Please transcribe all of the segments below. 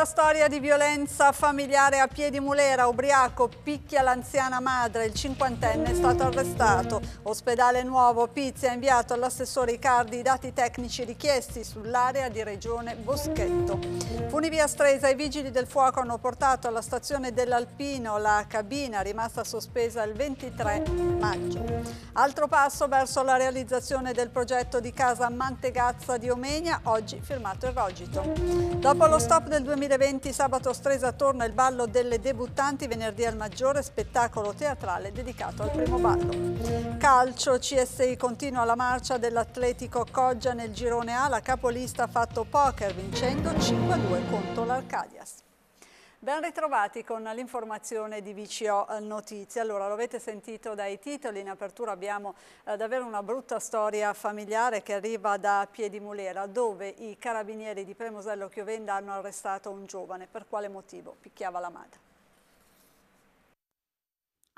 Brutta storia di violenza familiare a piedi mulera, ubriaco, picchia l'anziana madre, il cinquantenne è stato arrestato. Ospedale Nuovo, Pizzi ha inviato all'assessore Icardi i dati tecnici richiesti sull'area di regione Boschetto. Funivia Stresa, i vigili del fuoco hanno portato alla stazione dell'Alpino la cabina rimasta sospesa il 23 maggio. Altro passo verso la realizzazione del progetto di casa Mantegazza di Omegna, oggi firmato il Rogito. Dopo lo stop del 2020 2020 sabato a Stresa torna il ballo delle debuttanti, venerdì al maggiore spettacolo teatrale dedicato al primo ballo. Calcio, CSI continua la marcia dell'Atletico Coggia nel girone A, la capolista ha fatto poker vincendo 5-2 contro l'Arcadias. Ben ritrovati con l'informazione di VCO eh, Notizie. Allora, lo avete sentito dai titoli, in apertura abbiamo eh, davvero una brutta storia familiare che arriva da Piedimulera, dove i carabinieri di Premosello Chiovenda hanno arrestato un giovane. Per quale motivo? Picchiava la madre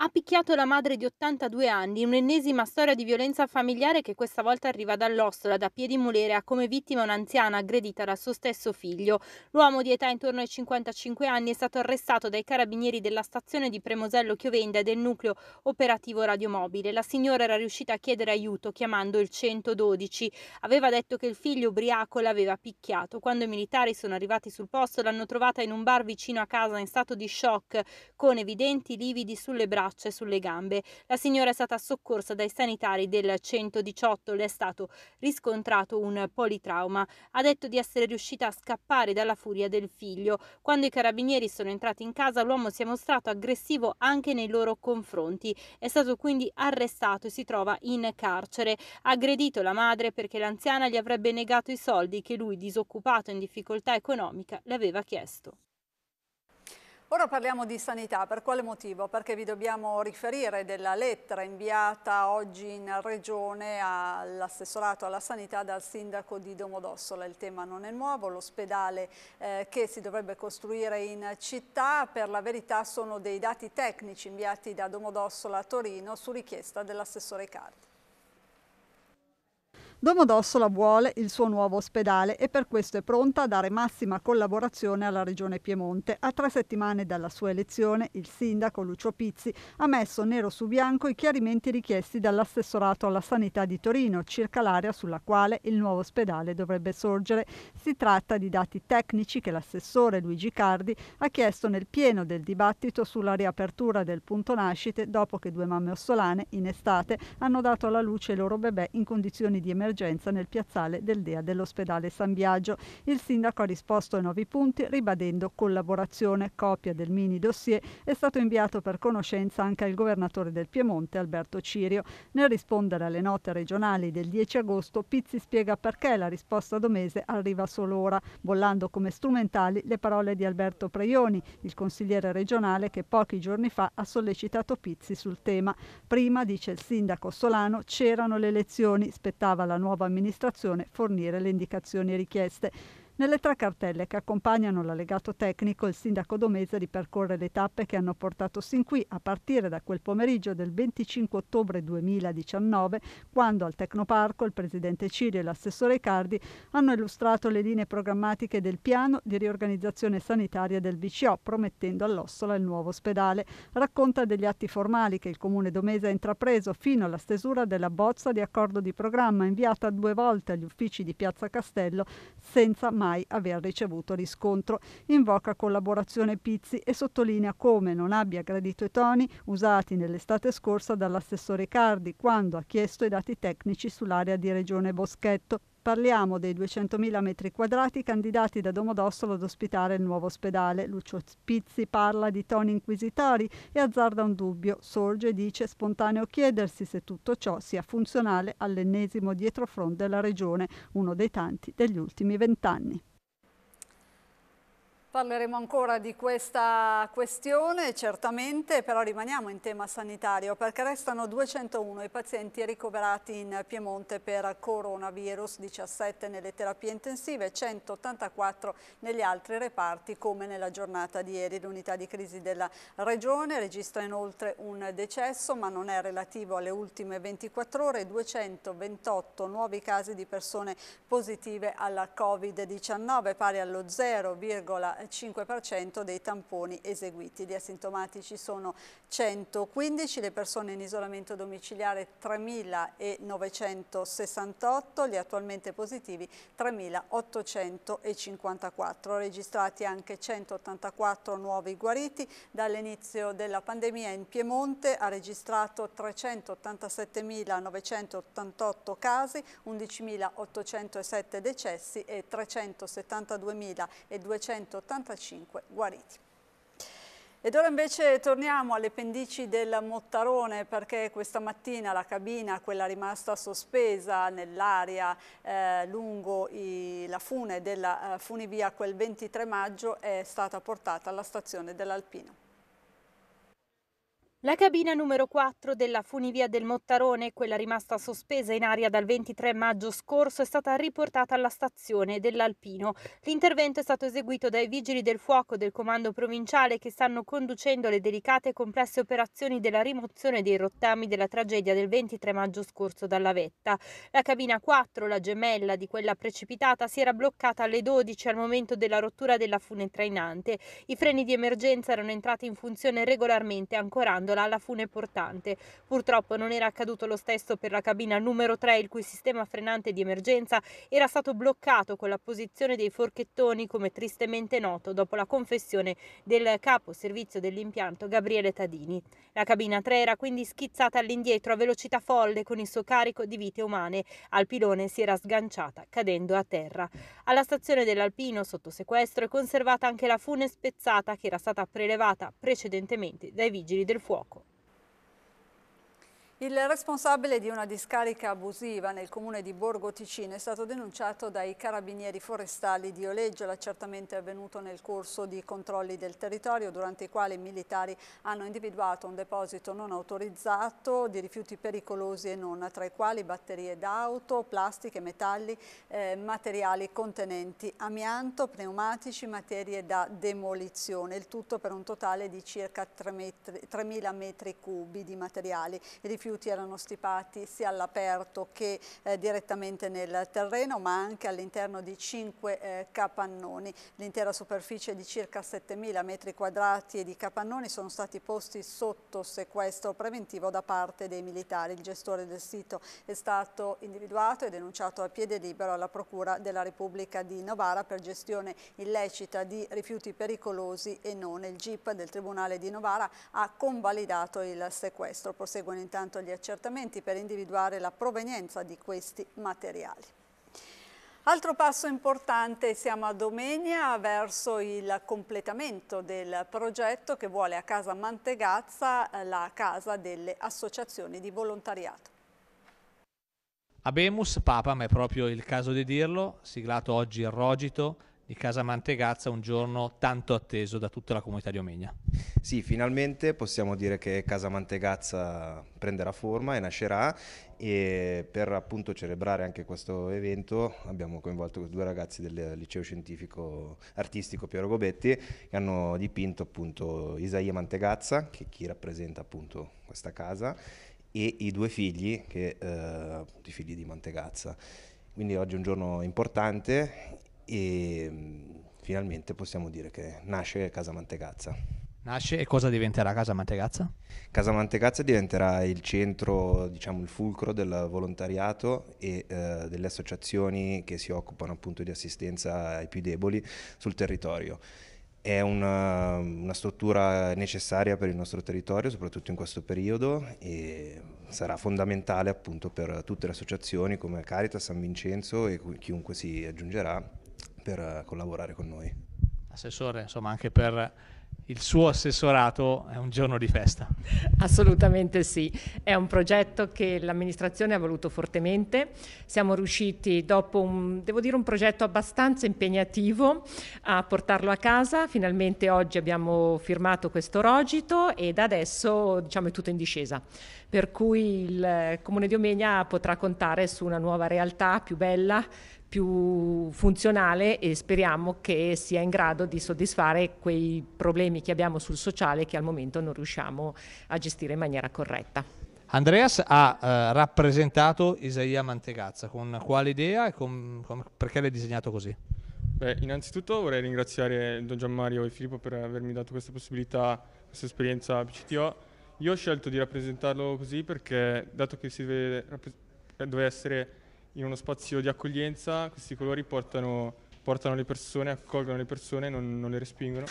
ha picchiato la madre di 82 anni in un'ennesima storia di violenza familiare che questa volta arriva dall'ostola da piedi Piedimulere, ha come vittima un'anziana aggredita dal suo stesso figlio. L'uomo di età intorno ai 55 anni è stato arrestato dai carabinieri della stazione di Premosello Chiovenda e del nucleo operativo radiomobile. La signora era riuscita a chiedere aiuto chiamando il 112. Aveva detto che il figlio ubriaco l'aveva picchiato. Quando i militari sono arrivati sul posto l'hanno trovata in un bar vicino a casa in stato di shock, con evidenti lividi sulle braccia tracce sulle gambe. La signora è stata soccorsa dai sanitari del 118, le è stato riscontrato un politrauma. Ha detto di essere riuscita a scappare dalla furia del figlio. Quando i carabinieri sono entrati in casa l'uomo si è mostrato aggressivo anche nei loro confronti. È stato quindi arrestato e si trova in carcere. Ha aggredito la madre perché l'anziana gli avrebbe negato i soldi che lui, disoccupato e in difficoltà economica, le aveva chiesto. Ora parliamo di sanità, per quale motivo? Perché vi dobbiamo riferire della lettera inviata oggi in regione all'assessorato alla sanità dal sindaco di Domodossola. Il tema non è nuovo, l'ospedale eh, che si dovrebbe costruire in città, per la verità sono dei dati tecnici inviati da Domodossola a Torino su richiesta dell'assessore Cardi. Domodossola vuole il suo nuovo ospedale e per questo è pronta a dare massima collaborazione alla Regione Piemonte. A tre settimane dalla sua elezione, il sindaco Lucio Pizzi ha messo nero su bianco i chiarimenti richiesti dall'assessorato alla sanità di Torino circa l'area sulla quale il nuovo ospedale dovrebbe sorgere. Si tratta di dati tecnici che l'assessore Luigi Cardi ha chiesto nel pieno del dibattito sulla riapertura del punto nascite dopo che due mamme ossolane in estate hanno dato alla luce il loro bebè in condizioni di emergenza emergenza nel piazzale del DEA dell'ospedale San Biagio. Il sindaco ha risposto ai nuovi punti ribadendo collaborazione. Copia del mini dossier è stato inviato per conoscenza anche al governatore del Piemonte Alberto Cirio. Nel rispondere alle note regionali del 10 agosto Pizzi spiega perché la risposta domese arriva solo ora, bollando come strumentali le parole di Alberto Preioni, il consigliere regionale che pochi giorni fa ha sollecitato Pizzi sul tema. Prima, dice il sindaco Solano, c'erano le elezioni, spettava la nuova amministrazione fornire le indicazioni richieste. Nelle tre cartelle che accompagnano l'allegato tecnico, il sindaco Domezza ripercorre le tappe che hanno portato sin qui, a partire da quel pomeriggio del 25 ottobre 2019, quando al Tecnoparco il presidente Cirio e l'assessore Icardi hanno illustrato le linee programmatiche del piano di riorganizzazione sanitaria del VCO, promettendo all'Ossola il nuovo ospedale. Racconta degli atti formali che il comune Domezza ha intrapreso fino alla stesura della bozza di accordo di programma inviata due volte agli uffici di Piazza Castello senza mai mai aver ricevuto riscontro. Invoca collaborazione Pizzi e sottolinea come non abbia gradito i toni usati nell'estate scorsa dall'assessore Cardi quando ha chiesto i dati tecnici sull'area di Regione Boschetto Parliamo dei 200.000 metri quadrati candidati da Domodossolo ad ospitare il nuovo ospedale. Lucio Spizzi parla di toni inquisitori e azzarda un dubbio. Sorge e dice spontaneo chiedersi se tutto ciò sia funzionale all'ennesimo dietrofront della regione, uno dei tanti degli ultimi vent'anni. Parleremo ancora di questa questione, certamente, però rimaniamo in tema sanitario perché restano 201 i pazienti ricoverati in Piemonte per coronavirus, 17 nelle terapie intensive 184 negli altri reparti come nella giornata di ieri. L'unità di crisi della regione registra inoltre un decesso ma non è relativo alle ultime 24 ore, 228 nuovi casi di persone positive alla Covid-19 pari allo 0,1%. 5% dei tamponi eseguiti. Gli asintomatici sono 115, le persone in isolamento domiciliare 3.968, gli attualmente positivi 3.854. Registrati anche 184 nuovi guariti. Dall'inizio della pandemia in Piemonte ha registrato 387.988 casi, 11.807 decessi e 372.280 85 guariti. Ed ora invece torniamo alle pendici del Mottarone perché questa mattina la cabina, quella rimasta sospesa nell'aria eh, lungo i, la fune della eh, funivia quel 23 maggio è stata portata alla stazione dell'Alpino. La cabina numero 4 della funivia del Mottarone, quella rimasta sospesa in aria dal 23 maggio scorso, è stata riportata alla stazione dell'Alpino. L'intervento è stato eseguito dai vigili del fuoco del comando provinciale che stanno conducendo le delicate e complesse operazioni della rimozione dei rottami della tragedia del 23 maggio scorso dalla vetta. La cabina 4, la gemella di quella precipitata, si era bloccata alle 12 al momento della rottura della fune trainante. I freni di emergenza erano entrati in funzione regolarmente ancorando pendola alla fune portante. Purtroppo non era accaduto lo stesso per la cabina numero 3, il cui sistema frenante di emergenza era stato bloccato con la posizione dei forchettoni, come tristemente noto dopo la confessione del capo servizio dell'impianto Gabriele Tadini. La cabina 3 era quindi schizzata all'indietro a velocità folle con il suo carico di vite umane. Al pilone si era sganciata, cadendo a terra. Alla stazione dell'Alpino, sotto sequestro, è conservata anche la fune spezzata che era stata prelevata precedentemente dai vigili del fuoco. fuoco. Il responsabile di una discarica abusiva nel comune di Borgo Ticino è stato denunciato dai carabinieri forestali di Oleggio. L'accertamento è avvenuto nel corso di controlli del territorio durante i quali i militari hanno individuato un deposito non autorizzato di rifiuti pericolosi e non, tra i quali batterie d'auto, plastiche, metalli, eh, materiali contenenti amianto, pneumatici, materie da demolizione. Il tutto per un totale di circa 3.000 metri cubi di materiali. I rifiuti rifiuti erano stipati sia all'aperto che eh, direttamente nel terreno ma anche all'interno di cinque eh, capannoni. L'intera superficie di circa 7.000 metri quadrati e di capannoni sono stati posti sotto sequestro preventivo da parte dei militari. Il gestore del sito è stato individuato e denunciato a piede libero alla Procura della Repubblica di Novara per gestione illecita di rifiuti pericolosi e non. Il GIP del Tribunale di Novara ha convalidato il sequestro. Proseguono intanto gli accertamenti per individuare la provenienza di questi materiali. Altro passo importante, siamo a Domenia verso il completamento del progetto che vuole a Casa Mantegazza eh, la casa delle associazioni di volontariato. Abemus Papam è proprio il caso di dirlo, siglato oggi il Rogito, di Casa Mantegazza, un giorno tanto atteso da tutta la comunità di Omegna. Sì, finalmente possiamo dire che Casa Mantegazza prenderà forma e nascerà e per appunto celebrare anche questo evento abbiamo coinvolto due ragazzi del liceo scientifico artistico Piero Gobetti che hanno dipinto appunto Isaia Mantegazza, che è chi rappresenta appunto questa casa, e i due figli, che, eh, i figli di Mantegazza. Quindi oggi è un giorno importante e finalmente possiamo dire che nasce Casa Mantegazza. Nasce e cosa diventerà Casa Mantegazza? Casa Mantegazza diventerà il centro, diciamo il fulcro del volontariato e eh, delle associazioni che si occupano appunto di assistenza ai più deboli sul territorio. È una, una struttura necessaria per il nostro territorio, soprattutto in questo periodo, e sarà fondamentale appunto per tutte le associazioni come Caritas, San Vincenzo e chiunque si aggiungerà per eh, collaborare con noi. Assessore, insomma, anche per il suo assessorato è un giorno di festa. Assolutamente sì, è un progetto che l'amministrazione ha voluto fortemente. Siamo riusciti, dopo un, devo dire, un progetto abbastanza impegnativo, a portarlo a casa. Finalmente oggi abbiamo firmato questo rogito e da adesso diciamo, è tutto in discesa. Per cui il Comune di Omegna potrà contare su una nuova realtà più bella, più funzionale e speriamo che sia in grado di soddisfare quei problemi che abbiamo sul sociale che al momento non riusciamo a gestire in maniera corretta. Andreas ha eh, rappresentato Isaia Mantegazza, con quale idea e con, con, perché l'hai disegnato così? Beh, innanzitutto vorrei ringraziare Don Gianmario e Filippo per avermi dato questa possibilità, questa esperienza a PCTO. Io ho scelto di rappresentarlo così perché, dato che si deve, eh, deve essere in uno spazio di accoglienza questi colori portano, portano le persone, accolgono le persone, non, non le respingono.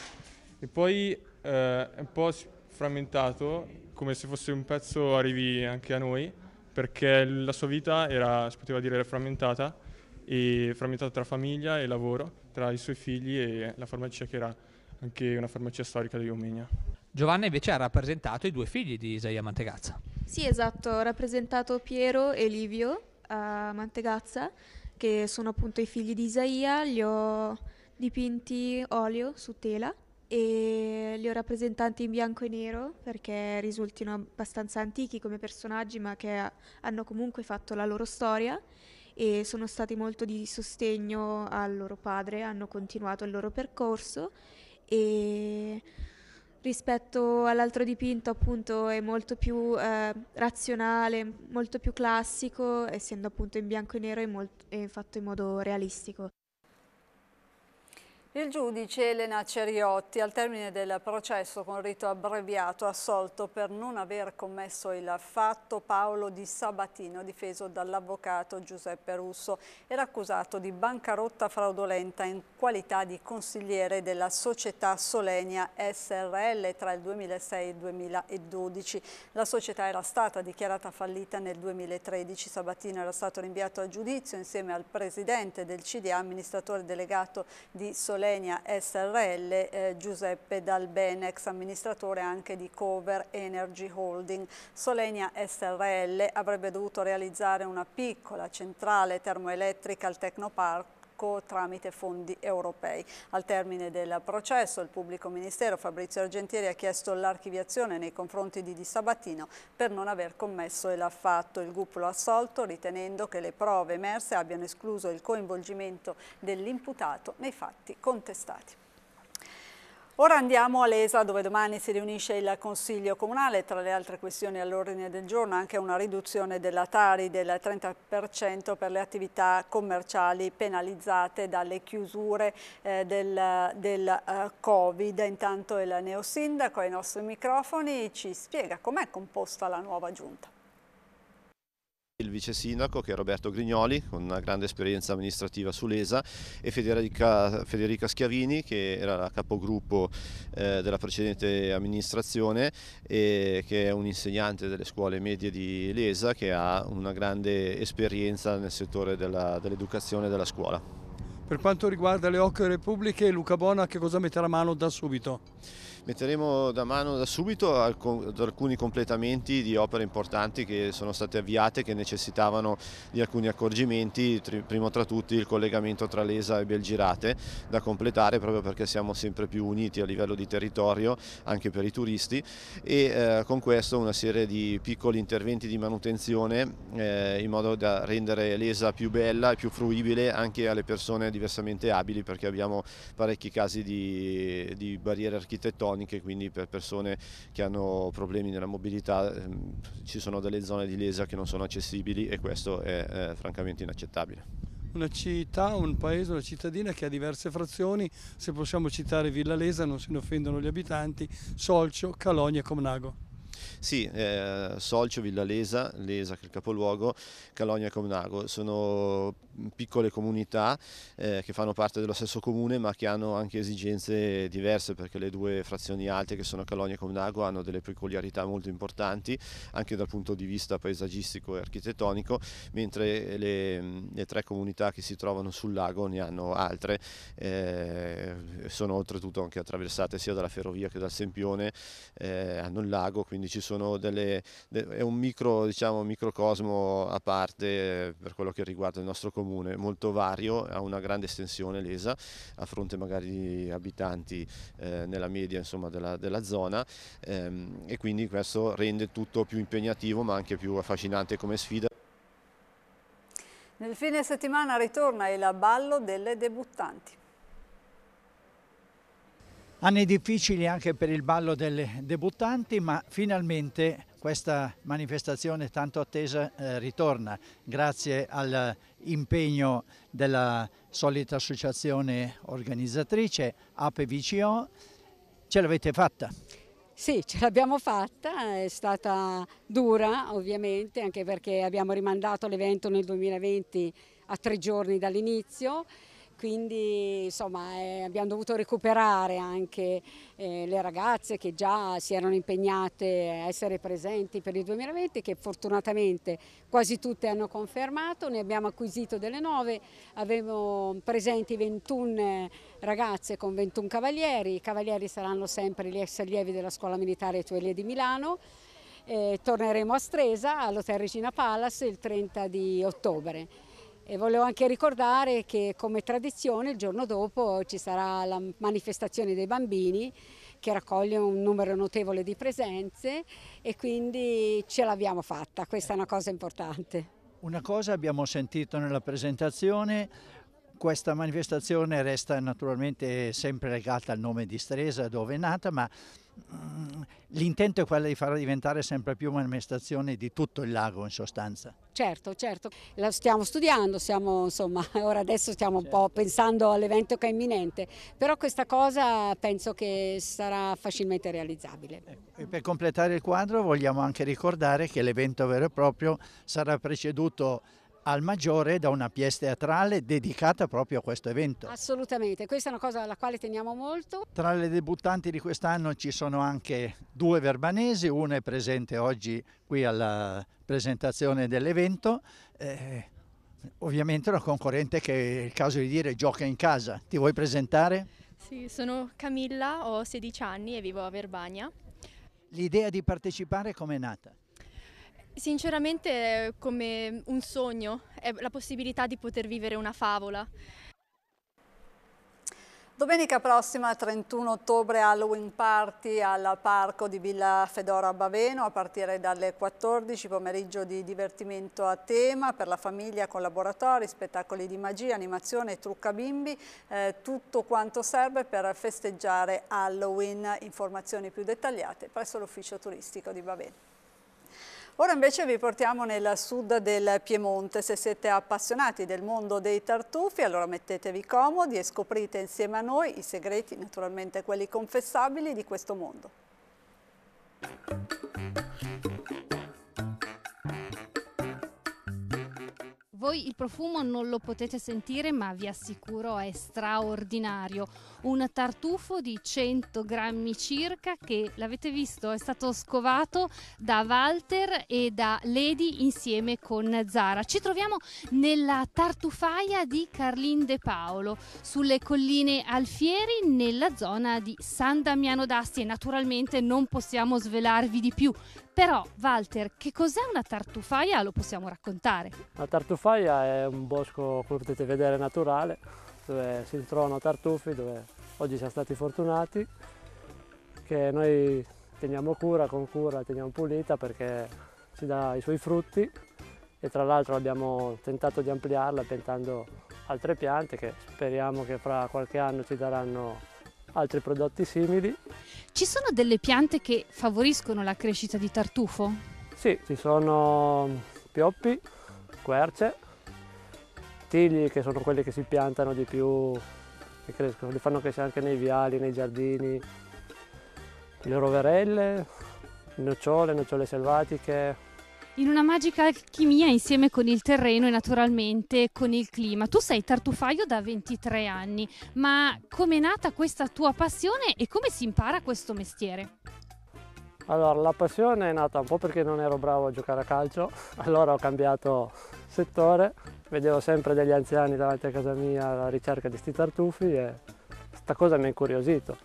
E poi eh, è un po' frammentato, come se fosse un pezzo arrivi anche a noi, perché la sua vita era, si poteva dire, frammentata, e frammentata tra famiglia e lavoro, tra i suoi figli e la farmacia che era anche una farmacia storica di Omegna. Giovanna invece ha rappresentato i due figli di Isaia Mantegazza. Sì, esatto, ho rappresentato Piero e Livio a Mantegazza, che sono appunto i figli di Isaia, li ho dipinti olio su tela e li ho rappresentati in bianco e nero perché risultino abbastanza antichi come personaggi ma che hanno comunque fatto la loro storia e sono stati molto di sostegno al loro padre, hanno continuato il loro percorso e rispetto all'altro dipinto appunto è molto più eh, razionale, molto più classico, essendo appunto in bianco e nero e molto, è fatto in modo realistico. Il giudice Elena Ceriotti, al termine del processo con rito abbreviato, ha assolto per non aver commesso il fatto Paolo Di Sabatino, difeso dall'avvocato Giuseppe Russo. Era accusato di bancarotta fraudolenta in qualità di consigliere della società Solenia SRL tra il 2006 e il 2012. La società era stata dichiarata fallita nel 2013. Sabatino era stato rinviato a giudizio insieme al presidente del CDA, amministratore delegato di Solenia Solenia SRL, eh, Giuseppe Dalben, ex amministratore anche di Cover Energy Holding. Solenia SRL avrebbe dovuto realizzare una piccola centrale termoelettrica al Tecnopark Turco tramite fondi europei. Al termine del processo il pubblico ministero Fabrizio Argentieri ha chiesto l'archiviazione nei confronti di Di Sabatino per non aver commesso e l'ha fatto. Il GUP lo ha assolto ritenendo che le prove emerse abbiano escluso il coinvolgimento dell'imputato nei fatti contestati. Ora andiamo a Lesa dove domani si riunisce il Consiglio Comunale, tra le altre questioni all'ordine del giorno anche una riduzione della Tari del 30% per le attività commerciali penalizzate dalle chiusure eh, del, del uh, Covid. Intanto il neosindaco ai nostri microfoni ci spiega com'è composta la nuova giunta. Il vice sindaco che è Roberto Grignoli con una grande esperienza amministrativa su Lesa e Federica, Federica Schiavini che era la capogruppo eh, della precedente amministrazione e che è un insegnante delle scuole medie di Lesa che ha una grande esperienza nel settore dell'educazione dell della scuola. Per quanto riguarda le opere pubbliche, Luca Bona che cosa metterà a mano da subito? Metteremo da mano da subito ad alcuni completamenti di opere importanti che sono state avviate che necessitavano di alcuni accorgimenti, primo tra tutti il collegamento tra Lesa e Belgirate da completare proprio perché siamo sempre più uniti a livello di territorio anche per i turisti e eh, con questo una serie di piccoli interventi di manutenzione eh, in modo da rendere l'ESA più bella e più fruibile anche alle persone diversamente abili perché abbiamo parecchi casi di, di barriere architettoniche croniche, quindi per persone che hanno problemi nella mobilità ehm, ci sono delle zone di lesa che non sono accessibili e questo è eh, francamente inaccettabile una città, un paese, una cittadina che ha diverse frazioni, se possiamo citare Villa Lesa, non se ne offendono gli abitanti, Solcio, Calogna e Comnago. Sì, eh, Solcio, Villalesa, Lesa che è il capoluogo, Calogna e Comnago, sono piccole comunità eh, che fanno parte dello stesso comune ma che hanno anche esigenze diverse perché le due frazioni alte che sono Calogna e Comnago hanno delle peculiarità molto importanti anche dal punto di vista paesaggistico e architettonico, mentre le, le tre comunità che si trovano sul lago ne hanno altre, eh, sono oltretutto anche attraversate sia dalla ferrovia che dal Sempione, eh, hanno il lago, quindi ci sono sono delle, de, è un micro, diciamo, microcosmo a parte eh, per quello che riguarda il nostro comune, molto vario, ha una grande estensione lesa a fronte magari di abitanti eh, nella media insomma, della, della zona ehm, e quindi questo rende tutto più impegnativo ma anche più affascinante come sfida. Nel fine settimana ritorna il ballo delle debuttanti. Anni difficili anche per il ballo delle debuttanti, ma finalmente questa manifestazione tanto attesa eh, ritorna grazie all'impegno della solita associazione organizzatrice APVCO. Ce l'avete fatta? Sì, ce l'abbiamo fatta, è stata dura ovviamente anche perché abbiamo rimandato l'evento nel 2020 a tre giorni dall'inizio quindi insomma, eh, abbiamo dovuto recuperare anche eh, le ragazze che già si erano impegnate a essere presenti per il 2020 che fortunatamente quasi tutte hanno confermato, ne abbiamo acquisito delle nuove, avevo presenti 21 ragazze con 21 cavalieri, i cavalieri saranno sempre gli ex allievi della scuola militare Tuelia di Milano, eh, torneremo a Stresa all'Hotel Regina Palace il 30 di ottobre. E volevo anche ricordare che come tradizione il giorno dopo ci sarà la manifestazione dei bambini che raccoglie un numero notevole di presenze e quindi ce l'abbiamo fatta, questa è una cosa importante. Una cosa abbiamo sentito nella presentazione, questa manifestazione resta naturalmente sempre legata al nome di Stresa dove è nata, ma Mm, l'intento è quello di farla diventare sempre più un'amministrazione di tutto il lago in sostanza. Certo, certo, la stiamo studiando, stiamo, insomma, ora adesso stiamo certo. un po' certo. pensando all'evento che è imminente, però questa cosa penso che sarà facilmente realizzabile. Ecco, e per completare il quadro vogliamo anche ricordare che l'evento vero e proprio sarà preceduto al Maggiore da una pièce teatrale dedicata proprio a questo evento. Assolutamente, questa è una cosa alla quale teniamo molto. Tra le debuttanti di quest'anno ci sono anche due verbanesi, una è presente oggi qui alla presentazione dell'evento. Eh, ovviamente una concorrente che è il caso di dire gioca in casa. Ti vuoi presentare? Sì, sono Camilla, ho 16 anni e vivo a Verbania. L'idea di partecipare com'è nata? Sinceramente è come un sogno, è la possibilità di poter vivere una favola. Domenica prossima, 31 ottobre, Halloween Party al parco di Villa Fedora Baveno a partire dalle 14, pomeriggio di divertimento a tema per la famiglia con laboratori, spettacoli di magia, animazione, trucca bimbi, eh, tutto quanto serve per festeggiare Halloween. Informazioni più dettagliate presso l'ufficio turistico di Baveno. Ora invece vi portiamo nel sud del Piemonte. Se siete appassionati del mondo dei tartufi, allora mettetevi comodi e scoprite insieme a noi i segreti, naturalmente quelli confessabili, di questo mondo. Voi il profumo non lo potete sentire, ma vi assicuro è straordinario. Un tartufo di 100 grammi circa che, l'avete visto, è stato scovato da Walter e da Lady insieme con Zara. Ci troviamo nella tartufaia di Carlin De Paolo, sulle colline Alfieri, nella zona di San Damiano d'Asti e naturalmente non possiamo svelarvi di più però, Walter, che cos'è una tartufaia? Lo possiamo raccontare. La tartufaia è un bosco, come potete vedere, naturale, dove si trovano tartufi, dove oggi siamo stati fortunati, che noi teniamo cura, con cura, teniamo pulita perché ci dà i suoi frutti e tra l'altro abbiamo tentato di ampliarla piantando altre piante che speriamo che fra qualche anno ci daranno altri prodotti simili. Ci sono delle piante che favoriscono la crescita di tartufo? Sì, ci sono pioppi, querce, tigli che sono quelli che si piantano di più, e crescono, li fanno crescere anche nei viali, nei giardini, le roverelle, nocciole, nocciole selvatiche, in una magica alchimia insieme con il terreno e naturalmente con il clima. Tu sei tartufaio da 23 anni, ma come è nata questa tua passione e come si impara questo mestiere? Allora, la passione è nata un po' perché non ero bravo a giocare a calcio, allora ho cambiato settore, vedevo sempre degli anziani davanti a casa mia alla ricerca di sti tartufi e questa cosa mi ha incuriosito.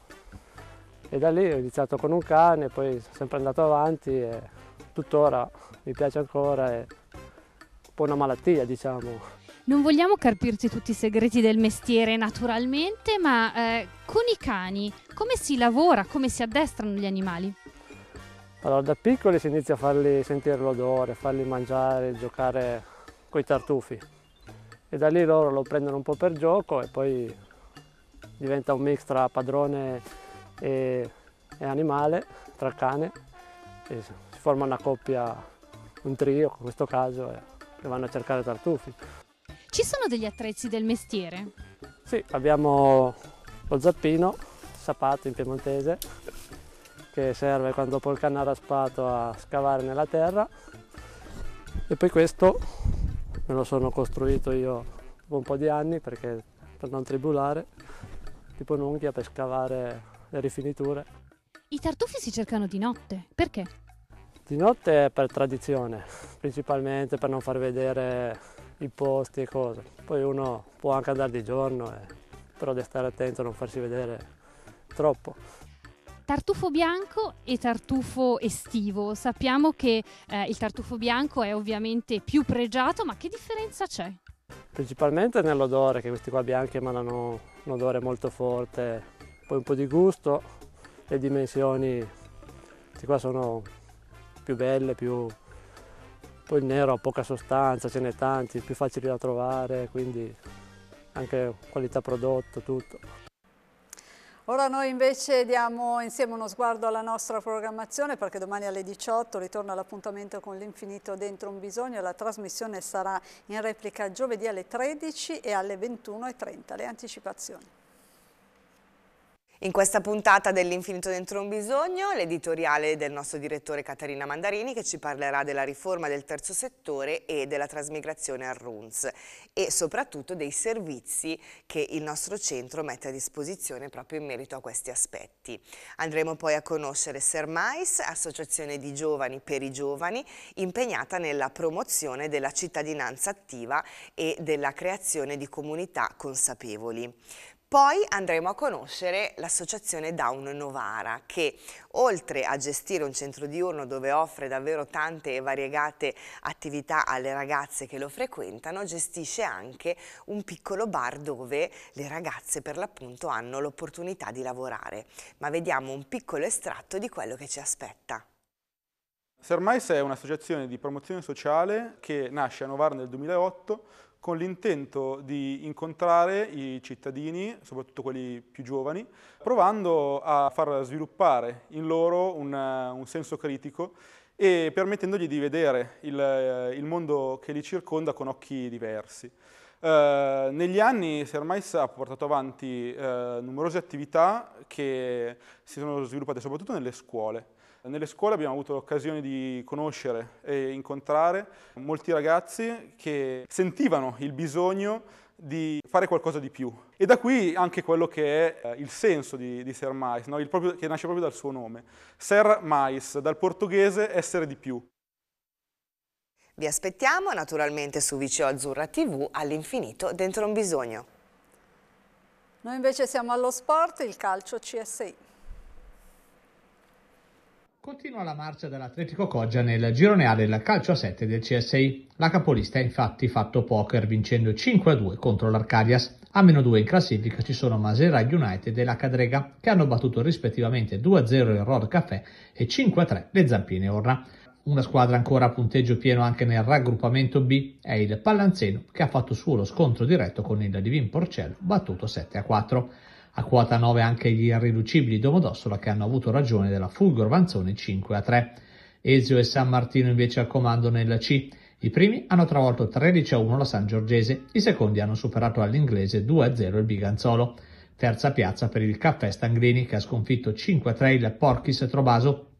E da lì ho iniziato con un cane, poi sono sempre andato avanti e tuttora mi piace ancora, è un po' una malattia diciamo. Non vogliamo carpirci tutti i segreti del mestiere naturalmente, ma eh, con i cani come si lavora, come si addestrano gli animali? Allora da piccoli si inizia a farli sentire l'odore, farli mangiare, giocare con i tartufi e da lì loro lo prendono un po' per gioco e poi diventa un mix tra padrone e, e animale, tra cane. E, esatto forma una coppia, un trio, in questo caso, che vanno a cercare tartufi. Ci sono degli attrezzi del mestiere? Sì, abbiamo lo zappino, sapato in piemontese, che serve quando col canale a spato a scavare nella terra e poi questo me lo sono costruito io dopo un po' di anni perché per non tribulare, tipo un'unghia per scavare le rifiniture. I tartufi si cercano di notte, perché? Di notte per tradizione, principalmente per non far vedere i posti e cose. Poi uno può anche andare di giorno, eh, però deve stare attento a non farsi vedere troppo. Tartufo bianco e tartufo estivo. Sappiamo che eh, il tartufo bianco è ovviamente più pregiato, ma che differenza c'è? Principalmente nell'odore, che questi qua bianchi emanano un odore molto forte, poi un po' di gusto, le dimensioni, questi qua sono più belle, più... poi il nero ha poca sostanza, ce n'è tanti, più facili da trovare, quindi anche qualità prodotto, tutto. Ora noi invece diamo insieme uno sguardo alla nostra programmazione perché domani alle 18 ritorna l'appuntamento con l'infinito dentro un bisogno. La trasmissione sarà in replica giovedì alle 13 e alle 21.30. Le anticipazioni. In questa puntata dell'Infinito dentro un bisogno, l'editoriale del nostro direttore Caterina Mandarini che ci parlerà della riforma del terzo settore e della trasmigrazione al RUNS e soprattutto dei servizi che il nostro centro mette a disposizione proprio in merito a questi aspetti. Andremo poi a conoscere Sermais, associazione di giovani per i giovani, impegnata nella promozione della cittadinanza attiva e della creazione di comunità consapevoli. Poi andremo a conoscere l'associazione Down Novara che oltre a gestire un centro diurno dove offre davvero tante e variegate attività alle ragazze che lo frequentano, gestisce anche un piccolo bar dove le ragazze per l'appunto hanno l'opportunità di lavorare. Ma vediamo un piccolo estratto di quello che ci aspetta. Sermais è un'associazione di promozione sociale che nasce a Novara nel 2008 con l'intento di incontrare i cittadini, soprattutto quelli più giovani, provando a far sviluppare in loro un, un senso critico e permettendogli di vedere il, il, mondo che li circonda con occhi diversi. Eh, negli anni Sermais ha portato avanti eh, numerose attività che si sono sviluppate soprattutto nelle scuole, nelle scuole abbiamo avuto l'occasione di conoscere e incontrare molti ragazzi che sentivano il bisogno di fare qualcosa di più. E da qui anche quello che è eh, il senso di, di Ser Mais, no? proprio, che nasce proprio dal suo nome. Ser Mais, dal portoghese essere di più. Vi aspettiamo naturalmente su Viceo Azzurra TV all'infinito dentro un bisogno. Noi invece siamo allo sport, il calcio CSI. Continua la marcia dell'Atletico Coggia nel girone A del calcio a 7 del CSI. La capolista ha infatti fatto poker vincendo 5-2 contro l'Arcadias. A meno 2 in classifica ci sono Masera United e la Cadrega che hanno battuto rispettivamente 2-0 il Rod Café e 5-3 le Zampine Orna. Una squadra ancora a punteggio pieno anche nel raggruppamento B è il Pallanzeno che ha fatto suo lo scontro diretto con il Divin Porcello battuto 7-4. A quota 9 anche gli irriducibili Domodossola che hanno avuto ragione della Fulgor Vanzone 5 a 3. Ezio e San Martino invece al comando nella C. I primi hanno travolto 13 a 1 la San Giorgese, i secondi hanno superato all'inglese 2 a 0 il Biganzolo. Terza piazza per il Caffè Stangrini che ha sconfitto 5 a 3 il Porchis Trobaso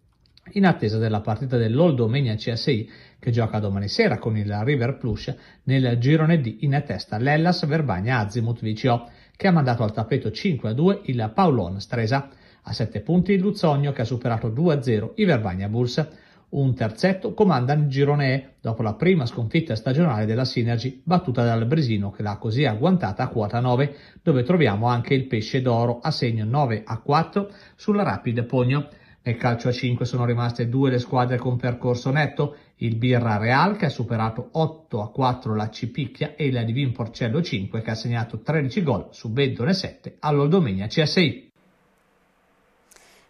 in attesa della partita dell'Oldomegna CSI che gioca domani sera con il River Plush nel girone D in testa l'Ellas Verbagna Azimut VCO che ha mandato al tappeto 5-2 il Paulon Stresa, a 7 punti il Luzzogno che ha superato 2-0 i Verbagna Burs. Un terzetto comanda il girone E dopo la prima sconfitta stagionale della Synergy battuta dal Bresino che l'ha così agguantata a quota 9 dove troviamo anche il pesce d'oro a segno 9 a 4 sulla Rapid Pogno. Nel calcio a 5 sono rimaste due le squadre con percorso netto, il Birra Real che ha superato 8 a 4 la Cipicchia e la Divin Porcello 5 che ha segnato 13 gol su Bendone 7 all'Oldomegna CSI.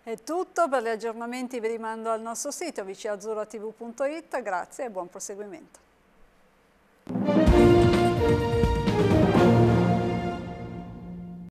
È tutto, per gli aggiornamenti vi rimando al nostro sito vcazzurratv.it, grazie e buon proseguimento.